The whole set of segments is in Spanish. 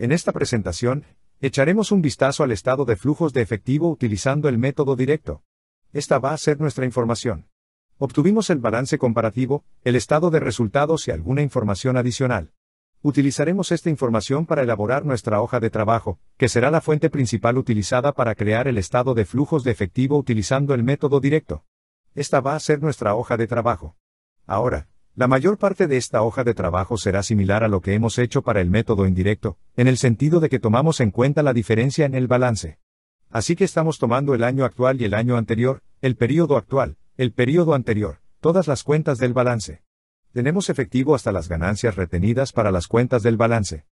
En esta presentación, echaremos un vistazo al estado de flujos de efectivo utilizando el método directo. Esta va a ser nuestra información. Obtuvimos el balance comparativo, el estado de resultados y alguna información adicional. Utilizaremos esta información para elaborar nuestra hoja de trabajo, que será la fuente principal utilizada para crear el estado de flujos de efectivo utilizando el método directo. Esta va a ser nuestra hoja de trabajo. Ahora, la mayor parte de esta hoja de trabajo será similar a lo que hemos hecho para el método indirecto, en el sentido de que tomamos en cuenta la diferencia en el balance. Así que estamos tomando el año actual y el año anterior, el periodo actual, el periodo anterior, todas las cuentas del balance. Tenemos efectivo hasta las ganancias retenidas para las cuentas del balance.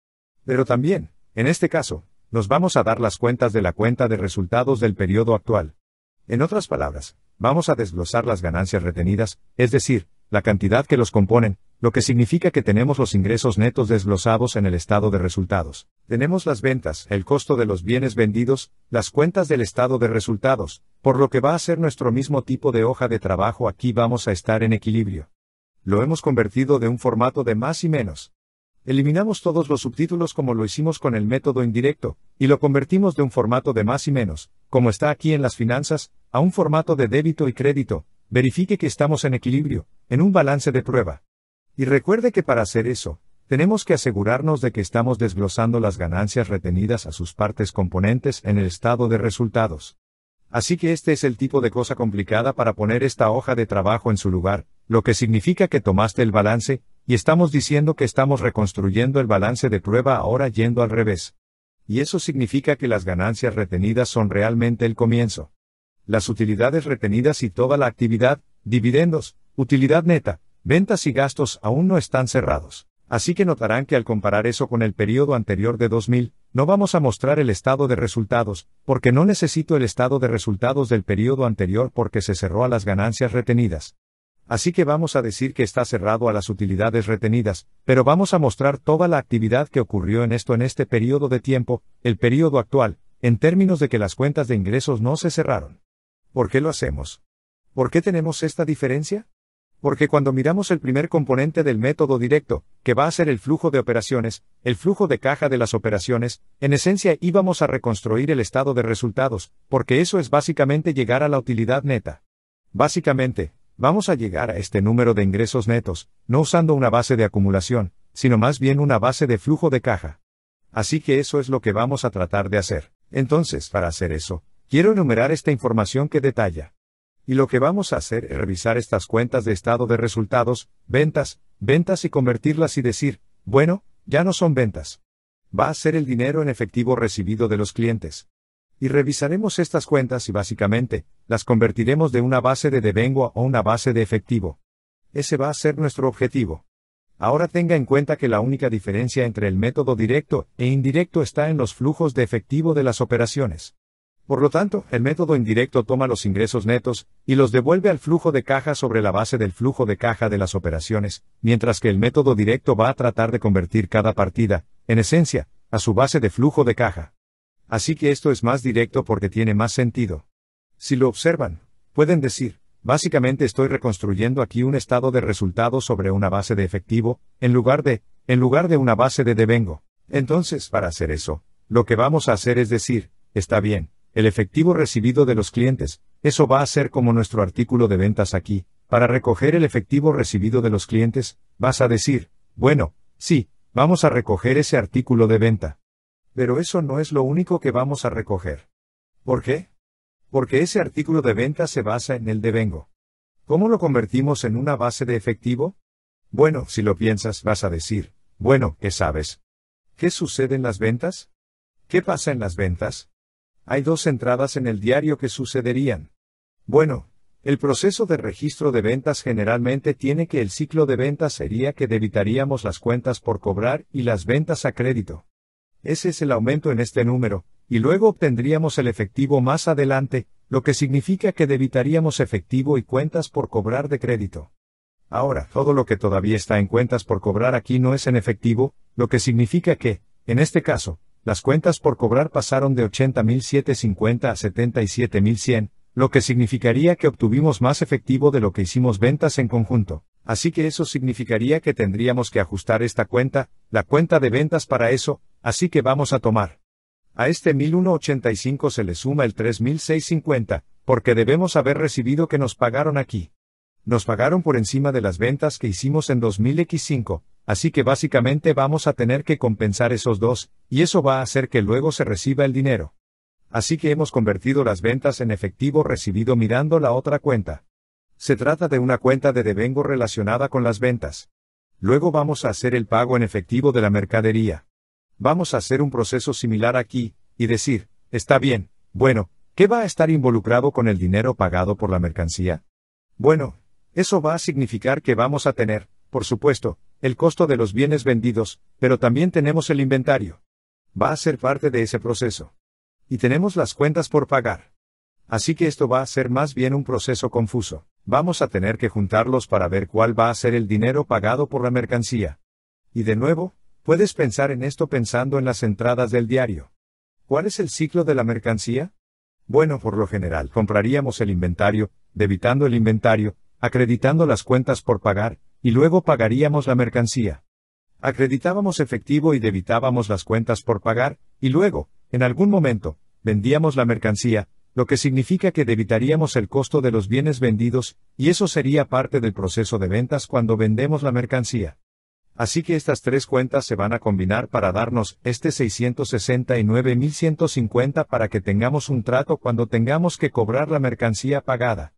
Pero también, en este caso, nos vamos a dar las cuentas de la cuenta de resultados del periodo actual. En otras palabras, vamos a desglosar las ganancias retenidas, es decir, la cantidad que los componen, lo que significa que tenemos los ingresos netos desglosados en el estado de resultados. Tenemos las ventas, el costo de los bienes vendidos, las cuentas del estado de resultados, por lo que va a ser nuestro mismo tipo de hoja de trabajo aquí vamos a estar en equilibrio. Lo hemos convertido de un formato de más y menos. Eliminamos todos los subtítulos como lo hicimos con el método indirecto, y lo convertimos de un formato de más y menos, como está aquí en las finanzas, a un formato de débito y crédito, verifique que estamos en equilibrio, en un balance de prueba. Y recuerde que para hacer eso, tenemos que asegurarnos de que estamos desglosando las ganancias retenidas a sus partes componentes en el estado de resultados. Así que este es el tipo de cosa complicada para poner esta hoja de trabajo en su lugar, lo que significa que tomaste el balance, y estamos diciendo que estamos reconstruyendo el balance de prueba ahora yendo al revés. Y eso significa que las ganancias retenidas son realmente el comienzo. Las utilidades retenidas y toda la actividad, dividendos, Utilidad neta, ventas y gastos aún no están cerrados. Así que notarán que al comparar eso con el periodo anterior de 2000, no vamos a mostrar el estado de resultados, porque no necesito el estado de resultados del periodo anterior porque se cerró a las ganancias retenidas. Así que vamos a decir que está cerrado a las utilidades retenidas, pero vamos a mostrar toda la actividad que ocurrió en esto en este periodo de tiempo, el periodo actual, en términos de que las cuentas de ingresos no se cerraron. ¿Por qué lo hacemos? ¿Por qué tenemos esta diferencia? Porque cuando miramos el primer componente del método directo, que va a ser el flujo de operaciones, el flujo de caja de las operaciones, en esencia íbamos a reconstruir el estado de resultados, porque eso es básicamente llegar a la utilidad neta. Básicamente, vamos a llegar a este número de ingresos netos, no usando una base de acumulación, sino más bien una base de flujo de caja. Así que eso es lo que vamos a tratar de hacer. Entonces, para hacer eso, quiero enumerar esta información que detalla y lo que vamos a hacer es revisar estas cuentas de estado de resultados, ventas, ventas y convertirlas y decir, bueno, ya no son ventas. Va a ser el dinero en efectivo recibido de los clientes. Y revisaremos estas cuentas y básicamente, las convertiremos de una base de devengua o una base de efectivo. Ese va a ser nuestro objetivo. Ahora tenga en cuenta que la única diferencia entre el método directo e indirecto está en los flujos de efectivo de las operaciones. Por lo tanto, el método indirecto toma los ingresos netos y los devuelve al flujo de caja sobre la base del flujo de caja de las operaciones, mientras que el método directo va a tratar de convertir cada partida, en esencia, a su base de flujo de caja. Así que esto es más directo porque tiene más sentido. Si lo observan, pueden decir, básicamente estoy reconstruyendo aquí un estado de resultado sobre una base de efectivo, en lugar de, en lugar de una base de devengo. Entonces, para hacer eso, lo que vamos a hacer es decir, está bien, el efectivo recibido de los clientes, eso va a ser como nuestro artículo de ventas aquí, para recoger el efectivo recibido de los clientes, vas a decir, bueno, sí, vamos a recoger ese artículo de venta. Pero eso no es lo único que vamos a recoger. ¿Por qué? Porque ese artículo de venta se basa en el devengo. ¿Cómo lo convertimos en una base de efectivo? Bueno, si lo piensas, vas a decir, bueno, ¿qué sabes? ¿Qué sucede en las ventas? ¿Qué pasa en las ventas? hay dos entradas en el diario que sucederían. Bueno, el proceso de registro de ventas generalmente tiene que el ciclo de ventas sería que debitaríamos las cuentas por cobrar y las ventas a crédito. Ese es el aumento en este número, y luego obtendríamos el efectivo más adelante, lo que significa que debitaríamos efectivo y cuentas por cobrar de crédito. Ahora, todo lo que todavía está en cuentas por cobrar aquí no es en efectivo, lo que significa que, en este caso, las cuentas por cobrar pasaron de 80.750 a 77.100, lo que significaría que obtuvimos más efectivo de lo que hicimos ventas en conjunto. Así que eso significaría que tendríamos que ajustar esta cuenta, la cuenta de ventas para eso, así que vamos a tomar. A este 1185 se le suma el 3650, porque debemos haber recibido que nos pagaron aquí. Nos pagaron por encima de las ventas que hicimos en 2000X5, Así que básicamente vamos a tener que compensar esos dos, y eso va a hacer que luego se reciba el dinero. Así que hemos convertido las ventas en efectivo recibido mirando la otra cuenta. Se trata de una cuenta de devengo relacionada con las ventas. Luego vamos a hacer el pago en efectivo de la mercadería. Vamos a hacer un proceso similar aquí, y decir, está bien, bueno, ¿qué va a estar involucrado con el dinero pagado por la mercancía? Bueno, eso va a significar que vamos a tener, por supuesto, el costo de los bienes vendidos, pero también tenemos el inventario. Va a ser parte de ese proceso. Y tenemos las cuentas por pagar. Así que esto va a ser más bien un proceso confuso. Vamos a tener que juntarlos para ver cuál va a ser el dinero pagado por la mercancía. Y de nuevo, puedes pensar en esto pensando en las entradas del diario. ¿Cuál es el ciclo de la mercancía? Bueno, por lo general, compraríamos el inventario, debitando el inventario, acreditando las cuentas por pagar, y luego pagaríamos la mercancía. Acreditábamos efectivo y debitábamos las cuentas por pagar, y luego, en algún momento, vendíamos la mercancía, lo que significa que debitaríamos el costo de los bienes vendidos, y eso sería parte del proceso de ventas cuando vendemos la mercancía. Así que estas tres cuentas se van a combinar para darnos este 669.150 para que tengamos un trato cuando tengamos que cobrar la mercancía pagada.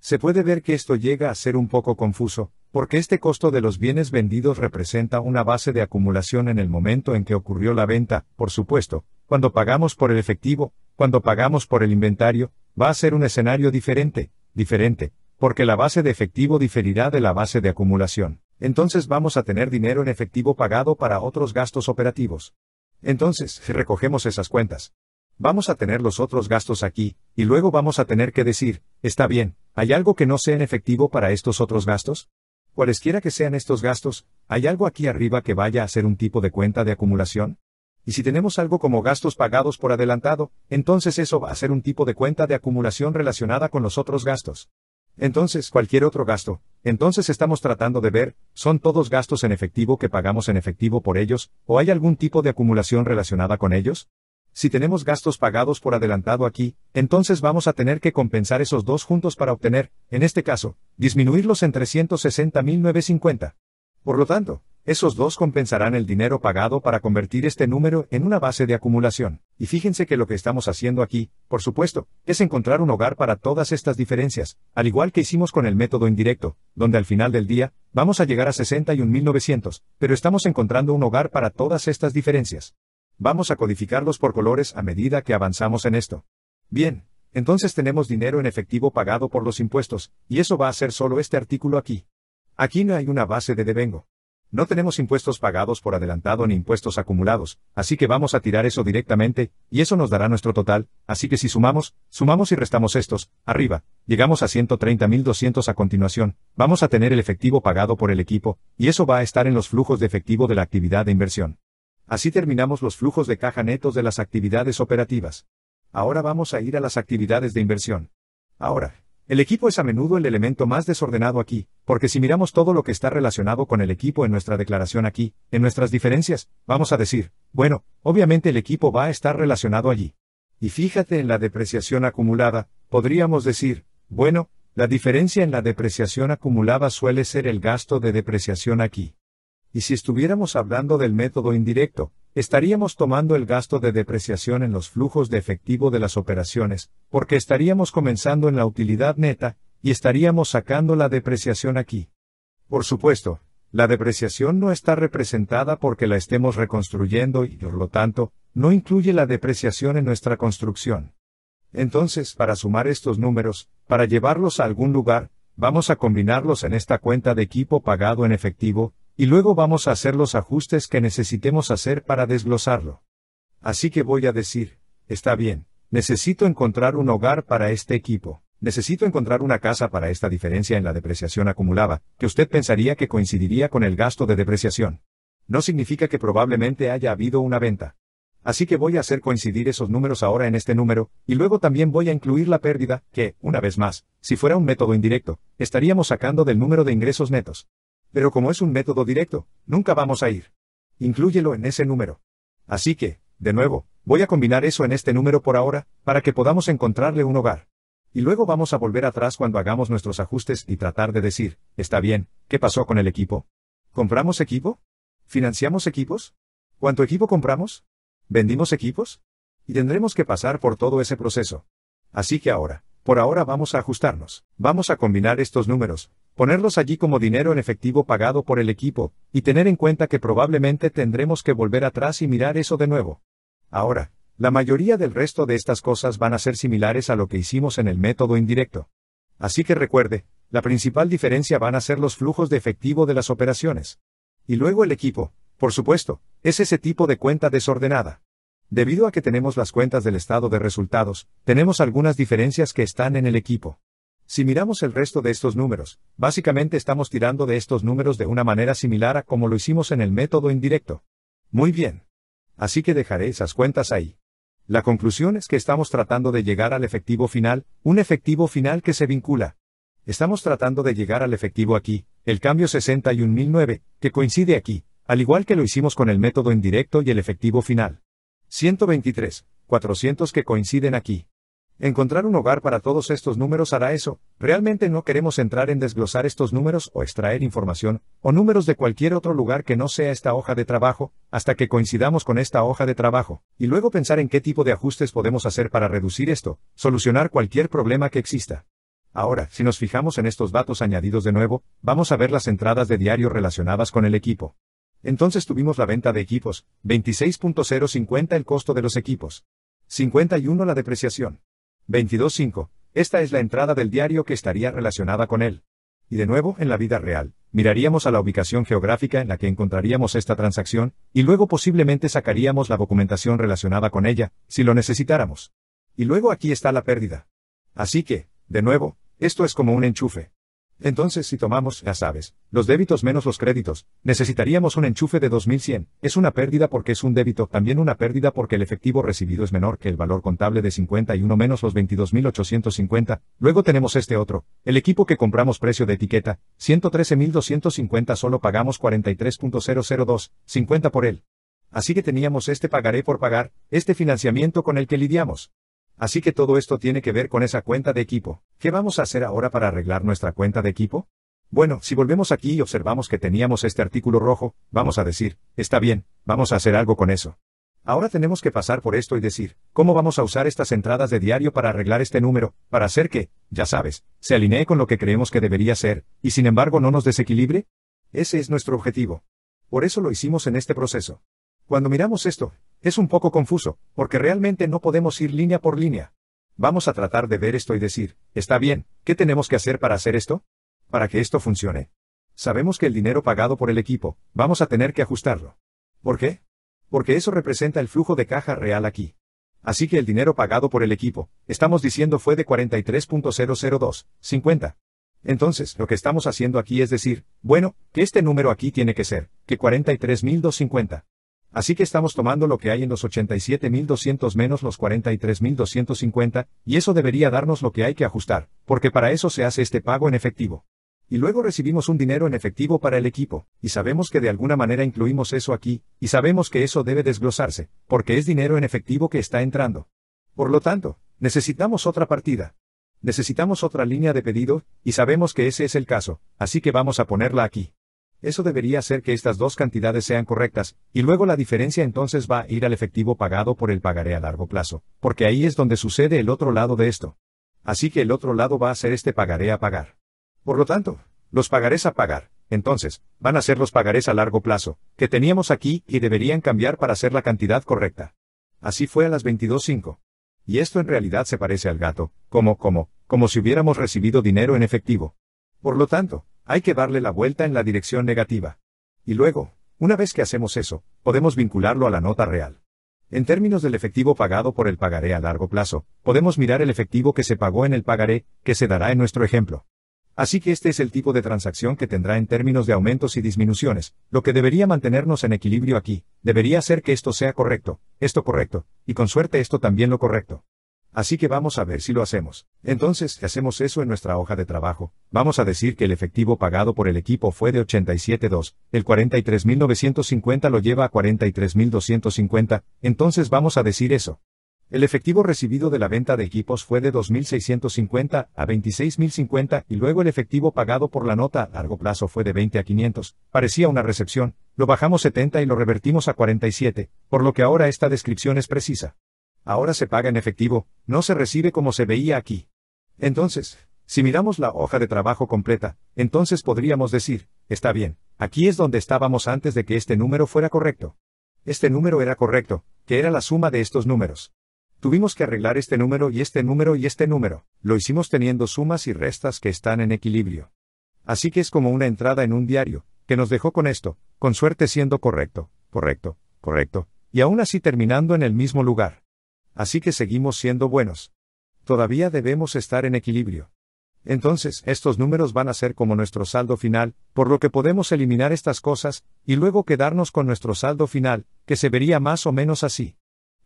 Se puede ver que esto llega a ser un poco confuso, porque este costo de los bienes vendidos representa una base de acumulación en el momento en que ocurrió la venta, por supuesto, cuando pagamos por el efectivo, cuando pagamos por el inventario, va a ser un escenario diferente, diferente, porque la base de efectivo diferirá de la base de acumulación. Entonces vamos a tener dinero en efectivo pagado para otros gastos operativos. Entonces, si recogemos esas cuentas, vamos a tener los otros gastos aquí, y luego vamos a tener que decir, está bien, ¿hay algo que no sea en efectivo para estos otros gastos? Cualesquiera que sean estos gastos, ¿hay algo aquí arriba que vaya a ser un tipo de cuenta de acumulación? Y si tenemos algo como gastos pagados por adelantado, entonces eso va a ser un tipo de cuenta de acumulación relacionada con los otros gastos. Entonces, cualquier otro gasto, entonces estamos tratando de ver, ¿son todos gastos en efectivo que pagamos en efectivo por ellos, o hay algún tipo de acumulación relacionada con ellos? Si tenemos gastos pagados por adelantado aquí, entonces vamos a tener que compensar esos dos juntos para obtener, en este caso, disminuirlos en 360.950. Por lo tanto, esos dos compensarán el dinero pagado para convertir este número en una base de acumulación. Y fíjense que lo que estamos haciendo aquí, por supuesto, es encontrar un hogar para todas estas diferencias, al igual que hicimos con el método indirecto, donde al final del día, vamos a llegar a 61.900, pero estamos encontrando un hogar para todas estas diferencias. Vamos a codificarlos por colores a medida que avanzamos en esto. Bien, entonces tenemos dinero en efectivo pagado por los impuestos, y eso va a ser solo este artículo aquí. Aquí no hay una base de devengo. No tenemos impuestos pagados por adelantado ni impuestos acumulados, así que vamos a tirar eso directamente, y eso nos dará nuestro total, así que si sumamos, sumamos y restamos estos, arriba, llegamos a 130.200 a continuación, vamos a tener el efectivo pagado por el equipo, y eso va a estar en los flujos de efectivo de la actividad de inversión. Así terminamos los flujos de caja netos de las actividades operativas. Ahora vamos a ir a las actividades de inversión. Ahora, el equipo es a menudo el elemento más desordenado aquí, porque si miramos todo lo que está relacionado con el equipo en nuestra declaración aquí, en nuestras diferencias, vamos a decir, bueno, obviamente el equipo va a estar relacionado allí. Y fíjate en la depreciación acumulada, podríamos decir, bueno, la diferencia en la depreciación acumulada suele ser el gasto de depreciación aquí y si estuviéramos hablando del método indirecto, estaríamos tomando el gasto de depreciación en los flujos de efectivo de las operaciones, porque estaríamos comenzando en la utilidad neta, y estaríamos sacando la depreciación aquí. Por supuesto, la depreciación no está representada porque la estemos reconstruyendo y, por lo tanto, no incluye la depreciación en nuestra construcción. Entonces, para sumar estos números, para llevarlos a algún lugar, vamos a combinarlos en esta cuenta de equipo pagado en efectivo, y luego vamos a hacer los ajustes que necesitemos hacer para desglosarlo. Así que voy a decir, está bien, necesito encontrar un hogar para este equipo. Necesito encontrar una casa para esta diferencia en la depreciación acumulada, que usted pensaría que coincidiría con el gasto de depreciación. No significa que probablemente haya habido una venta. Así que voy a hacer coincidir esos números ahora en este número, y luego también voy a incluir la pérdida, que, una vez más, si fuera un método indirecto, estaríamos sacando del número de ingresos netos. Pero como es un método directo, nunca vamos a ir. Inclúyelo en ese número. Así que, de nuevo, voy a combinar eso en este número por ahora, para que podamos encontrarle un hogar. Y luego vamos a volver atrás cuando hagamos nuestros ajustes y tratar de decir, está bien, ¿qué pasó con el equipo? ¿Compramos equipo? ¿Financiamos equipos? ¿Cuánto equipo compramos? ¿Vendimos equipos? Y tendremos que pasar por todo ese proceso. Así que ahora, por ahora vamos a ajustarnos. Vamos a combinar estos números, ponerlos allí como dinero en efectivo pagado por el equipo, y tener en cuenta que probablemente tendremos que volver atrás y mirar eso de nuevo. Ahora, la mayoría del resto de estas cosas van a ser similares a lo que hicimos en el método indirecto. Así que recuerde, la principal diferencia van a ser los flujos de efectivo de las operaciones. Y luego el equipo, por supuesto, es ese tipo de cuenta desordenada. Debido a que tenemos las cuentas del estado de resultados, tenemos algunas diferencias que están en el equipo. Si miramos el resto de estos números, básicamente estamos tirando de estos números de una manera similar a como lo hicimos en el método indirecto. Muy bien. Así que dejaré esas cuentas ahí. La conclusión es que estamos tratando de llegar al efectivo final, un efectivo final que se vincula. Estamos tratando de llegar al efectivo aquí, el cambio 61009, que coincide aquí, al igual que lo hicimos con el método indirecto y el efectivo final. 123, que coinciden aquí. Encontrar un hogar para todos estos números hará eso, realmente no queremos entrar en desglosar estos números o extraer información, o números de cualquier otro lugar que no sea esta hoja de trabajo, hasta que coincidamos con esta hoja de trabajo, y luego pensar en qué tipo de ajustes podemos hacer para reducir esto, solucionar cualquier problema que exista. Ahora, si nos fijamos en estos datos añadidos de nuevo, vamos a ver las entradas de diario relacionadas con el equipo. Entonces tuvimos la venta de equipos, 26.050 el costo de los equipos, 51 la depreciación. 22.5. Esta es la entrada del diario que estaría relacionada con él. Y de nuevo, en la vida real, miraríamos a la ubicación geográfica en la que encontraríamos esta transacción, y luego posiblemente sacaríamos la documentación relacionada con ella, si lo necesitáramos. Y luego aquí está la pérdida. Así que, de nuevo, esto es como un enchufe. Entonces si tomamos, ya sabes, los débitos menos los créditos, necesitaríamos un enchufe de 2100, es una pérdida porque es un débito, también una pérdida porque el efectivo recibido es menor que el valor contable de 51 menos los 22.850, luego tenemos este otro, el equipo que compramos precio de etiqueta, 113.250 solo pagamos 43.002, 50 por él. Así que teníamos este pagaré por pagar, este financiamiento con el que lidiamos. Así que todo esto tiene que ver con esa cuenta de equipo. ¿Qué vamos a hacer ahora para arreglar nuestra cuenta de equipo? Bueno, si volvemos aquí y observamos que teníamos este artículo rojo, vamos a decir, está bien, vamos a hacer algo con eso. Ahora tenemos que pasar por esto y decir, ¿cómo vamos a usar estas entradas de diario para arreglar este número, para hacer que, ya sabes, se alinee con lo que creemos que debería ser, y sin embargo no nos desequilibre? Ese es nuestro objetivo. Por eso lo hicimos en este proceso. Cuando miramos esto, es un poco confuso, porque realmente no podemos ir línea por línea. Vamos a tratar de ver esto y decir, está bien, ¿qué tenemos que hacer para hacer esto? Para que esto funcione. Sabemos que el dinero pagado por el equipo, vamos a tener que ajustarlo. ¿Por qué? Porque eso representa el flujo de caja real aquí. Así que el dinero pagado por el equipo, estamos diciendo fue de 43.002,50. Entonces, lo que estamos haciendo aquí es decir, bueno, que este número aquí tiene que ser, que 43.250. Así que estamos tomando lo que hay en los 87.200 menos los 43.250, y eso debería darnos lo que hay que ajustar, porque para eso se hace este pago en efectivo. Y luego recibimos un dinero en efectivo para el equipo, y sabemos que de alguna manera incluimos eso aquí, y sabemos que eso debe desglosarse, porque es dinero en efectivo que está entrando. Por lo tanto, necesitamos otra partida. Necesitamos otra línea de pedido, y sabemos que ese es el caso, así que vamos a ponerla aquí eso debería hacer que estas dos cantidades sean correctas, y luego la diferencia entonces va a ir al efectivo pagado por el pagaré a largo plazo, porque ahí es donde sucede el otro lado de esto. Así que el otro lado va a ser este pagaré a pagar. Por lo tanto, los pagarés a pagar, entonces, van a ser los pagarés a largo plazo, que teníamos aquí y deberían cambiar para ser la cantidad correcta. Así fue a las 22.5. Y esto en realidad se parece al gato, como, como, como si hubiéramos recibido dinero en efectivo. Por lo tanto, hay que darle la vuelta en la dirección negativa. Y luego, una vez que hacemos eso, podemos vincularlo a la nota real. En términos del efectivo pagado por el pagaré a largo plazo, podemos mirar el efectivo que se pagó en el pagaré, que se dará en nuestro ejemplo. Así que este es el tipo de transacción que tendrá en términos de aumentos y disminuciones, lo que debería mantenernos en equilibrio aquí, debería ser que esto sea correcto, esto correcto, y con suerte esto también lo correcto. Así que vamos a ver si lo hacemos. Entonces, si hacemos eso en nuestra hoja de trabajo, vamos a decir que el efectivo pagado por el equipo fue de 87.2, el 43.950 lo lleva a 43.250, entonces vamos a decir eso. El efectivo recibido de la venta de equipos fue de 2.650 a 26.050 y luego el efectivo pagado por la nota a largo plazo fue de 20 a 500. Parecía una recepción, lo bajamos 70 y lo revertimos a 47, por lo que ahora esta descripción es precisa. Ahora se paga en efectivo, no se recibe como se veía aquí. Entonces, si miramos la hoja de trabajo completa, entonces podríamos decir, está bien, aquí es donde estábamos antes de que este número fuera correcto. Este número era correcto, que era la suma de estos números. Tuvimos que arreglar este número y este número y este número, lo hicimos teniendo sumas y restas que están en equilibrio. Así que es como una entrada en un diario, que nos dejó con esto, con suerte siendo correcto, correcto, correcto, y aún así terminando en el mismo lugar. Así que seguimos siendo buenos. Todavía debemos estar en equilibrio. Entonces, estos números van a ser como nuestro saldo final, por lo que podemos eliminar estas cosas, y luego quedarnos con nuestro saldo final, que se vería más o menos así.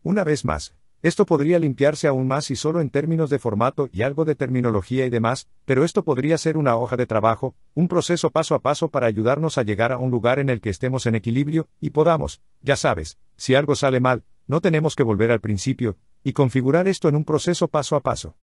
Una vez más, esto podría limpiarse aún más y solo en términos de formato y algo de terminología y demás, pero esto podría ser una hoja de trabajo, un proceso paso a paso para ayudarnos a llegar a un lugar en el que estemos en equilibrio, y podamos, ya sabes, si algo sale mal, no tenemos que volver al principio, y configurar esto en un proceso paso a paso.